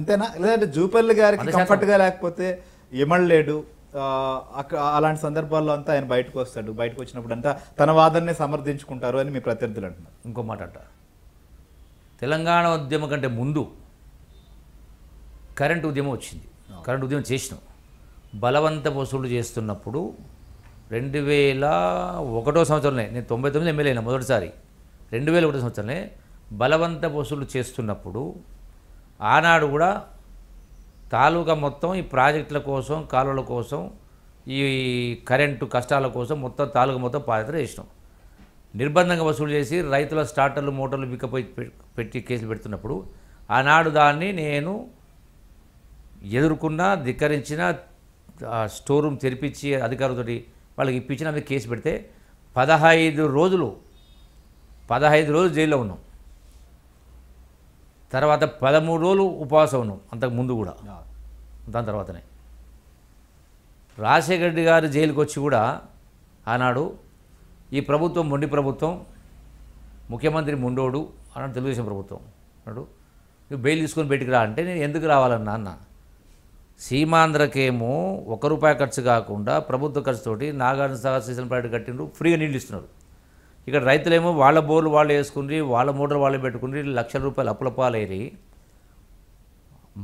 అంతేనా లేదంటే జూపల్లి గారికి గా లేకపోతే ఎమళ్ళలేడు అలాంటి సందర్భాల్లో అంతా ఆయన బయటకు వస్తాడు బయటకు వచ్చినప్పుడు అంతా తన వాదనని సమర్థించుకుంటారు అని మీ ప్రత్యర్థులు అంటున్నారు ఇంకో మాట అంట తెలంగాణ ఉద్యమం కంటే ముందు కరెంట్ ఉద్యమం వచ్చింది కరెంట్ ఉద్యమం చేసినాం బలవంత వసూలు చేస్తున్నప్పుడు రెండు వేల ఒకటో సంవత్సరంలో నేను తొంభై తొమ్మిది ఎమ్మెల్యేనా మొదటిసారి రెండు వేల ఒకటో సంవత్సరంలో బలవంత వసూలు చేస్తున్నప్పుడు ఆనాడు కూడా తాలూకా మొత్తం ఈ ప్రాజెక్టుల కోసం కాలువల కోసం ఈ కరెంటు కష్టాల కోసం మొత్తం తాలూకా మొత్తం పాదయాత్ర చేసినాం నిర్బంధంగా వసూలు చేసి రైతుల స్టార్టర్లు మోటార్లు బిక్కపోయి పెట్టి కేసులు పెడుతున్నప్పుడు ఆనాడు దాన్ని నేను ఎదుర్కొన్న ధిక్కరించిన స్టోర్ రూమ్ తెరిపించి అధికారులతో వాళ్ళకి ఇప్పించిన మీద కేసు పెడితే పదహైదు రోజులు పదహైదు రోజులు జైల్లో ఉన్నాం తర్వాత పదమూడు రోజులు ఉపవాసం ఉన్నాం అంతకు ముందు కూడా దాని తర్వాతనే రాజశేఖర రెడ్డి గారు జైలుకి వచ్చి కూడా ఆనాడు ఈ ప్రభుత్వం మొండి ప్రభుత్వం ముఖ్యమంత్రి ముండోడు అన్నాడు తెలుగుదేశం ప్రభుత్వం అన్నాడు నువ్వు బెయిల్ తీసుకొని బయటికి రా అంటే నేను ఎందుకు రావాలన్నా అన్న సీమాంధ్రకేమో ఒక రూపాయి ఖర్చు కాకుండా ప్రభుత్వ ఖర్చుతోటి నాగార్జున సాగర్ సీజన్ ప్రాజెక్ట్ కట్టిండ్రు ఫ్రీగా నీళ్ళు ఇస్తున్నారు ఇక్కడ రైతులేమో వాళ్ళ బోర్లు వాళ్ళు వేసుకుని వాళ్ళ మోటార్ వాళ్ళు పెట్టుకుని లక్షల రూపాయలు అప్పుల పాలయ్యి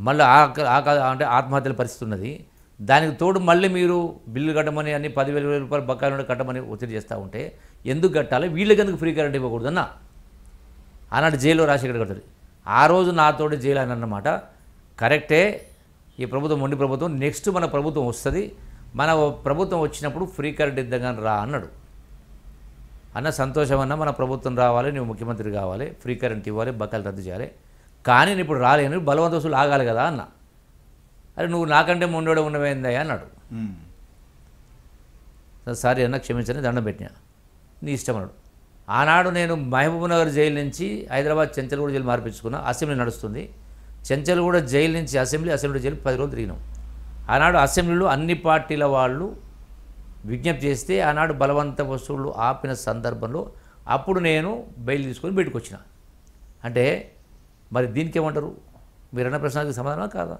మళ్ళీ అంటే ఆత్మహత్యల పరిస్థితి ఉన్నది దానికి తోడు మళ్ళీ మీరు బిల్లు కట్టమని అన్ని పదివేల వేల రూపాయలు బకాయిలు నుండి కట్టమని ఒత్తిడి చేస్తూ ఉంటే ఎందుకు కట్టాలి వీళ్ళకి ఎందుకు ఫ్రీ కరెంట్ ఇవ్వకూడదన్న ఆనాడు జైల్లో రాజశేఖర్ కట్టారు ఆ రోజు నాతో జైలు అని అన్నమాట కరెక్టే ఈ ప్రభుత్వం మొండి ప్రభుత్వం నెక్స్ట్ మన ప్రభుత్వం వస్తుంది మన ప్రభుత్వం వచ్చినప్పుడు ఫ్రీ కరెంట్ ఇద్దాం రా అన్నాడు అన్న సంతోషం అన్న మన ప్రభుత్వం రావాలి నువ్వు ముఖ్యమంత్రి కావాలి ఫ్రీ కరెంట్ ఇవ్వాలి బకాయిలు రద్దు చేయాలి కానీ నేను ఇప్పుడు రాలేను బలవంత వసూలు ఆగాలి కదా అన్న అరే నువ్వు నాకంటే ముండోడే ఉన్నవేందా అన్నాడు సారీ అన్న క్షమించని దండం పెట్టినా నీ ఇష్టం అన్నాడు ఆనాడు నేను మహబూబ్నగర్ జైలు నుంచి హైదరాబాద్ చెంచల్గూడ జైలు మార్పించుకున్నా అసెంబ్లీ నడుస్తుంది చెంచల్గూడ జైలు నుంచి అసెంబ్లీ అసెంబ్లీ జైలు పది రోజులు తిరిగినాం ఆనాడు అసెంబ్లీలో అన్ని పార్టీల వాళ్ళు విజ్ఞప్తి చేస్తే ఆనాడు బలవంత వస్తువులు ఆపిన సందర్భంలో అప్పుడు నేను బయలు తీసుకొని బయటకు అంటే మరి దీనికి ఏమంటారు మీరన్న ప్రశ్నలకు సమాధానం కాదా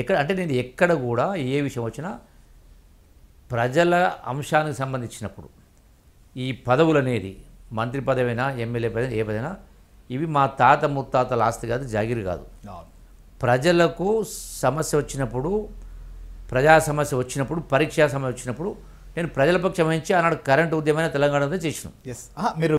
ఎక్కడ అంటే నేను ఎక్కడ కూడా ఏ విషయం వచ్చినా ప్రజల అంశానికి సంబంధించినప్పుడు ఈ పదవులు అనేది మంత్రి పదవైనా ఎమ్మెల్యే పదవి ఏ పదైనా ఇవి మా తాత ముత్తాతల ఆస్తి కాదు జాగిరి కాదు ప్రజలకు సమస్య వచ్చినప్పుడు ప్రజా సమస్య వచ్చినప్పుడు పరీక్షా సమస్య వచ్చినప్పుడు నేను ప్రజల పక్షం వహించి ఆనాడు కరెంటు ఉద్యమమైన తెలంగాణ చేసినాం మీరు